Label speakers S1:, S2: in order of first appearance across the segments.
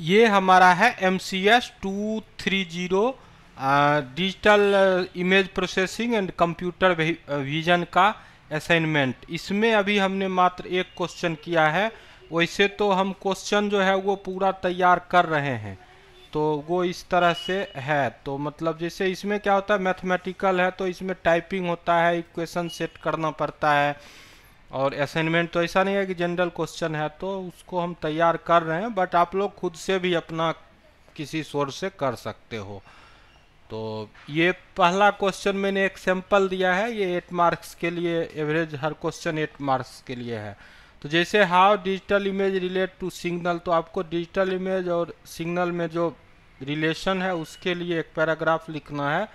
S1: ये हमारा है M C S two three zero digital image processing and computer vision का असाइनमेंट इसमें अभी हमने मात्र एक क्वेश्चन किया है वैसे तो हम क्वेश्चन जो है वो पूरा तैयार कर रहे हैं तो वो इस तरह से है तो मतलब जैसे इसमें क्या होता है मैथमेटिकल है तो इसमें टाइपिंग होता है इक्वेशन सेट करना पड़ता है और असाइनमेंट तो ऐसा नहीं है कि जनरल क्वेश्चन है तो उसको हम तैयार कर रहे हैं बट आप लोग खुद से भी अपना किसी सोर्स से कर सकते हो तो ये पहला क्वेश्चन मैंने एक सैंपल दिया है ये एट मार्क्स के लिए एवरेज हर क्वेश्चन एट मार्क्स के लिए है तो जैसे how digital image relate to signal तो आपको डिजिटल इमेज और सिग्नल में जो रिलेशन है उसके लिए एक पैराग्राफ लिखना है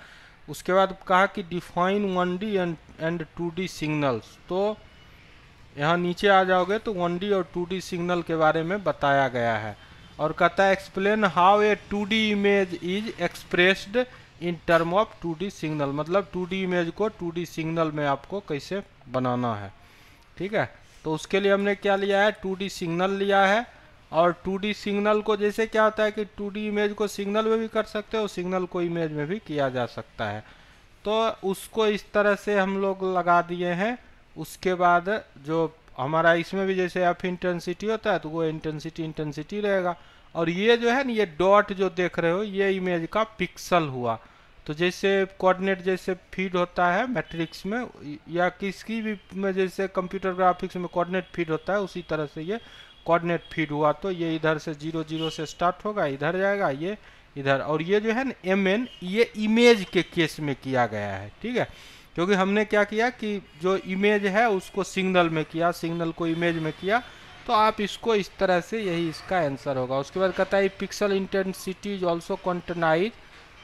S1: उसके बाद कहा कि define one D and and two D signals तो यहाँ नीचे आ जाओगे तो वन डी और टू डी सिग्नल के बारे में बताया गया है और कहता है explain how a two D image is expressed in term of two D signal मतलब टू डी इमेज को टू डी सिग्नल में आपको कैसे बनाना है ठीक है तो उसके लिए हमने क्या लिया है टू डी सिग्नल लिया है और टू डी सिग्नल को जैसे क्या होता है कि टू डी इमेज को सिग्नल में भी कर सकते हो सिग्नल को इमेज में भी किया जा सकता है तो उसको इस तरह से हम लोग लगा दिए हैं उसके बाद जो हमारा इसमें भी जैसे एफ इंटेंसिटी होता है तो वो इंटेंसिटी इंटेंसिटी रहेगा और ये जो है ना ये डॉट जो देख रहे हो ये इमेज का पिक्सल हुआ तो जैसे कोऑर्डिनेट जैसे फीड होता है मैट्रिक्स में या किसी भी में जैसे कंप्यूटर ग्राफिक्स में कोऑर्डिनेट फीड होता है उसी तरह से ये कोऑर्डिनेट फीड हुआ तो ये इधर से जीरो जीरो से स्टार्ट होगा इधर जाएगा ये इधर और ये जो है ना एम एन ये इमेज के केस में किया गया है ठीक है क्योंकि हमने क्या किया कि जो इमेज है उसको सिग्नल में किया सिग्नल को इमेज में किया तो आप इसको इस तरह से यही इसका आंसर होगा उसके बाद कहता है pixel intensity is also quantised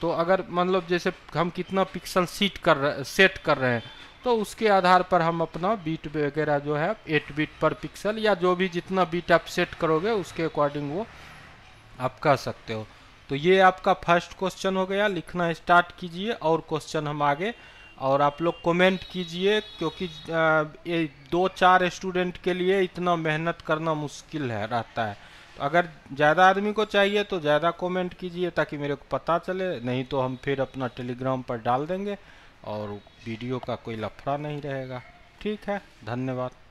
S1: तो अगर मतलब जैसे हम कितना पिक्सल सीट कर रहे सेट कर रहे हैं तो उसके आधार पर हम अपना बीट वगैरह जो है एट बीट पर पिक्सल या जो भी जितना बीट आप सेट करोगे उसके अकॉर्डिंग वो आप कह सकते हो तो ये आपका फर्स्ट क्वेश्चन हो गया लिखना स्टार्ट कीजिए और क्वेश्चन हम आगे और आप लोग कमेंट कीजिए क्योंकि ये दो चार स्टूडेंट के लिए इतना मेहनत करना मुश्किल है रहता है तो अगर ज़्यादा आदमी को चाहिए तो ज़्यादा कमेंट कीजिए ताकि मेरे को पता चले नहीं तो हम फिर अपना टेलीग्राम पर डाल देंगे और वीडियो का कोई लफड़ा नहीं रहेगा ठीक है धन्यवाद